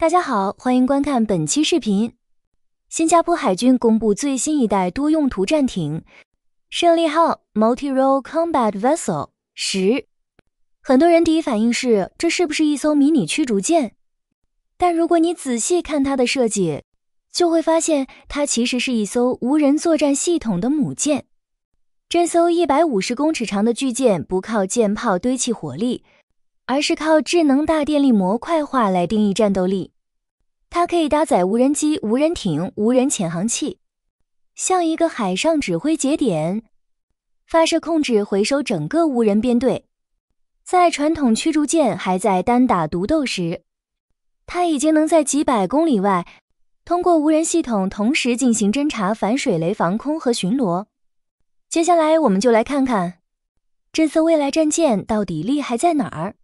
大家好，欢迎观看本期视频。新加坡海军公布最新一代多用途战艇“胜利号 ”（Multi-role Combat Vessel 十）。很多人第一反应是，这是不是一艘迷你驱逐舰？但如果你仔细看它的设计，就会发现它其实是一艘无人作战系统的母舰。这艘一百五十公尺长的巨舰不靠舰炮堆砌火力。而是靠智能大电力模块化来定义战斗力，它可以搭载无人机、无人艇、无人潜航器，像一个海上指挥节点，发射、控制、回收整个无人编队。在传统驱逐舰还在单打独斗时，它已经能在几百公里外，通过无人系统同时进行侦察、反水雷、防空和巡逻。接下来，我们就来看看这次未来战舰到底厉害在哪儿。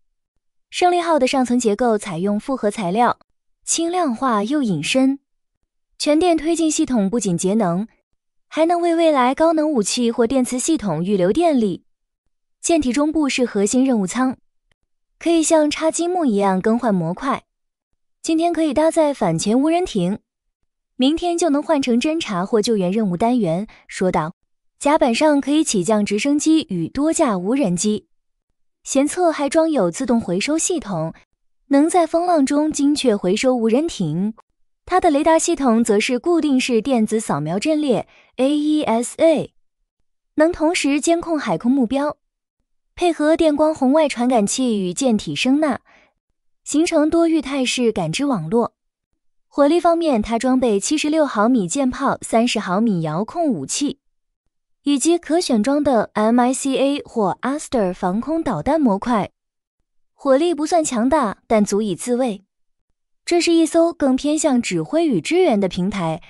胜利号的上层结构采用复合材料，轻量化又隐身。全电推进系统不仅节能，还能为未来高能武器或电磁系统预留电力。舰体中部是核心任务舱，可以像插积木一样更换模块。今天可以搭载反潜无人艇，明天就能换成侦察或救援任务单元。说道，甲板上可以起降直升机与多架无人机。舷侧还装有自动回收系统，能在风浪中精确回收无人艇。它的雷达系统则是固定式电子扫描阵列 （AESA），能同时监控海空目标。配合电光红外传感器与舰体声呐，形成多域态势感知网络。火力方面，它装备七十六毫米舰炮、三十毫米遥控武器。以及可选装的 MICA 或 Aster 防空导弹模块，火力不算强大，但足以自卫。这是一艘更偏向指挥与支援的平台，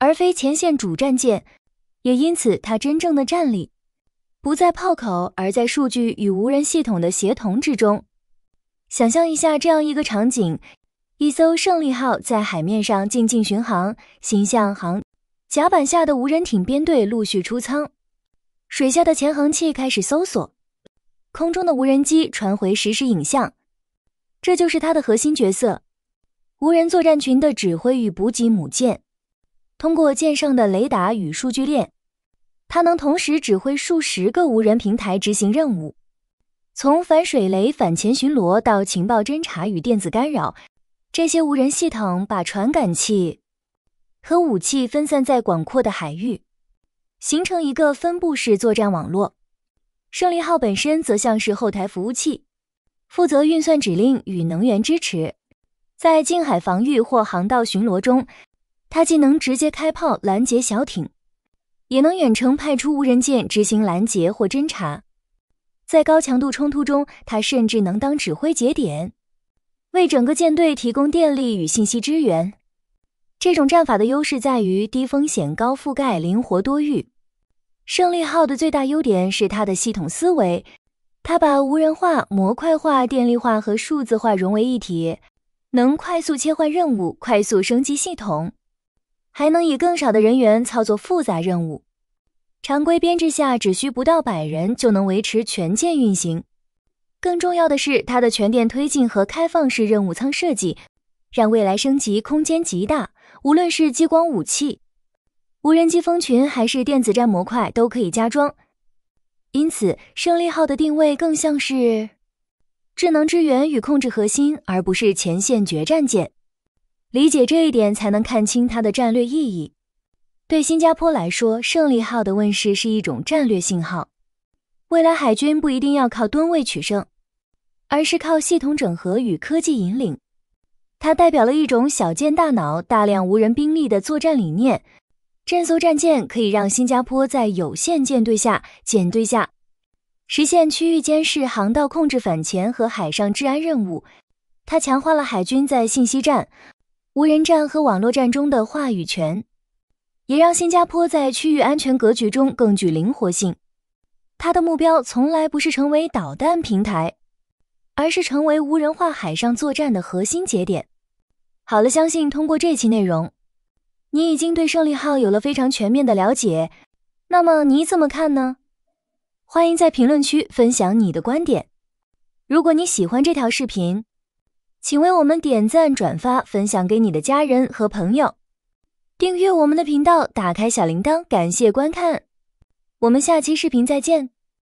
而非前线主战舰。也因此，它真正的战力不在炮口，而在数据与无人系统的协同之中。想象一下这样一个场景：一艘胜利号在海面上静静巡航，形象航甲板下的无人艇编队陆续出舱。水下的潜航器开始搜索，空中的无人机传回实时影像。这就是它的核心角色——无人作战群的指挥与补给母舰。通过舰上的雷达与数据链，它能同时指挥数十个无人平台执行任务，从反水雷、反潜巡逻到情报侦察与电子干扰。这些无人系统把传感器和武器分散在广阔的海域。形成一个分布式作战网络，胜利号本身则像是后台服务器，负责运算指令与能源支持。在近海防御或航道巡逻中，它既能直接开炮拦截小艇，也能远程派出无人舰执行拦截或侦察。在高强度冲突中，它甚至能当指挥节点，为整个舰队提供电力与信息支援。这种战法的优势在于低风险、高覆盖、灵活多域。胜利号的最大优点是它的系统思维，它把无人化、模块化、电力化和数字化融为一体，能快速切换任务、快速升级系统，还能以更少的人员操作复杂任务。常规编制下，只需不到百人就能维持全舰运行。更重要的是，它的全电推进和开放式任务舱设计，让未来升级空间极大。无论是激光武器、无人机蜂群还是电子战模块，都可以加装。因此，胜利号的定位更像是智能支援与控制核心，而不是前线决战舰。理解这一点，才能看清它的战略意义。对新加坡来说，胜利号的问世是一种战略信号：未来海军不一定要靠吨位取胜，而是靠系统整合与科技引领。它代表了一种小舰大脑、大量无人兵力的作战理念。这艘战舰可以让新加坡在有限舰队下、舰队下实现区域监视、航道控制、反潜和海上治安任务。它强化了海军在信息战、无人战和网络战中的话语权，也让新加坡在区域安全格局中更具灵活性。它的目标从来不是成为导弹平台，而是成为无人化海上作战的核心节点。好了，相信通过这期内容，你已经对胜利号有了非常全面的了解。那么你怎么看呢？欢迎在评论区分享你的观点。如果你喜欢这条视频，请为我们点赞、转发、分享给你的家人和朋友，订阅我们的频道，打开小铃铛。感谢观看，我们下期视频再见。